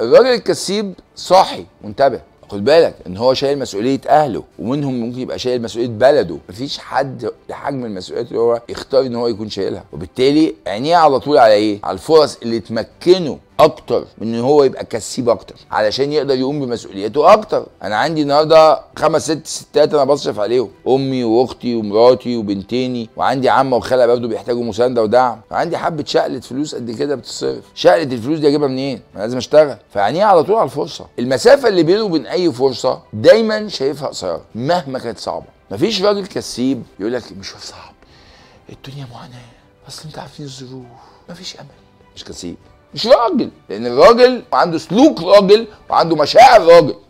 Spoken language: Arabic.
الراجل الكسيب صاحي وانتبه خد بالك ان هو شايل مسؤوليه اهله ومنهم ممكن يبقى شايل مسؤوليه بلده مفيش حد لحجم المسؤوليات اللي هو يختار ان هو يكون شايلها وبالتالي عينيه على طول على ايه على الفرص اللي تمكنه اكتر من ان هو يبقى كسيب اكتر علشان يقدر يقوم بمسؤوليته اكتر انا عندي النهارده خمس ست ستات انا بصرف عليهم امي واختي ومراتي وبنتيني وعندي عمه وخاله برضه بيحتاجوا مسانده ودعم عندي حبه شقله فلوس قد كده بتتصرف شقله الفلوس دي اجيبها منين ما لازم اشتغل فعينيه على طول على الفرصه المسافه اللي بينه وبين اي فرصه دايما شايفها قصيره مهما كانت صعبه مفيش راجل كسيب يقول لك مش صعب الدنيا معاناه اصل انت عارفين الظروف مفيش امل مش كسيب مش راجل لان الراجل عنده سلوك راجل وعنده مشاعر راجل